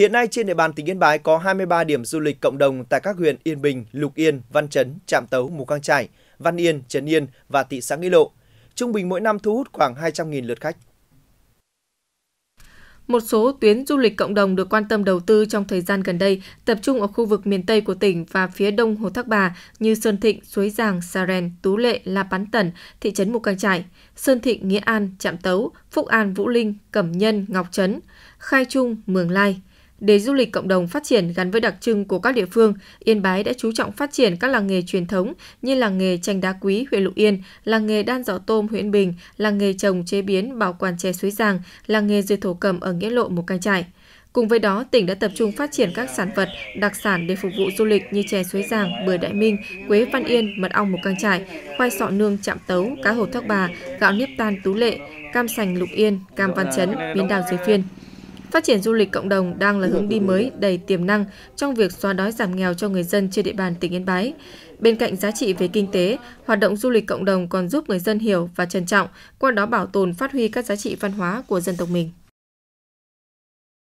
Hiện nay trên địa bàn tỉnh Yên Bái có 23 điểm du lịch cộng đồng tại các huyện Yên Bình, Lục Yên, Văn Chấn, Trạm Tấu, Mù Căng Trải, Văn Yên, Trấn Yên và thị xã Nghĩa Lộ. Trung bình mỗi năm thu hút khoảng 200.000 lượt khách. Một số tuyến du lịch cộng đồng được quan tâm đầu tư trong thời gian gần đây tập trung ở khu vực miền Tây của tỉnh và phía đông Hồ Thác Bà như Sơn Thịnh, Suối Giàng, Sa Rèn, Tú Lệ, La Bán Tần, thị trấn Mù Căng Trải, Sơn Thịnh, Nghĩa An, Trạm Tấu, Phúc An, Vũ Linh, Cẩm Nhân, Ngọc Trấn, Khai Trung, Mường Lai – để du lịch cộng đồng phát triển gắn với đặc trưng của các địa phương, Yên Bái đã chú trọng phát triển các làng nghề truyền thống như làng nghề chanh đá quý huyện Lục Yên, làng nghề đan giỏ tôm huyện Bình, làng nghề trồng chế biến bảo quản chè suối Giàng, làng nghề dệt thổ cẩm ở Nghĩa Lộ một Cang Trải. Cùng với đó, tỉnh đã tập trung phát triển các sản vật đặc sản để phục vụ du lịch như chè suối Giàng, bưởi Đại Minh, quế Văn Yên, mật ong một Cang Trải, khoai sọ nương chạm tấu, cá hồ thác bà, gạo nếp tan Tú Lệ, cam sành Lục Yên, cam Văn Chấn, miến đào Dưới Phiên. Phát triển du lịch cộng đồng đang là hướng đi mới đầy tiềm năng trong việc xóa đói giảm nghèo cho người dân trên địa bàn tỉnh Yên Bái. Bên cạnh giá trị về kinh tế, hoạt động du lịch cộng đồng còn giúp người dân hiểu và trân trọng, qua đó bảo tồn phát huy các giá trị văn hóa của dân tộc mình.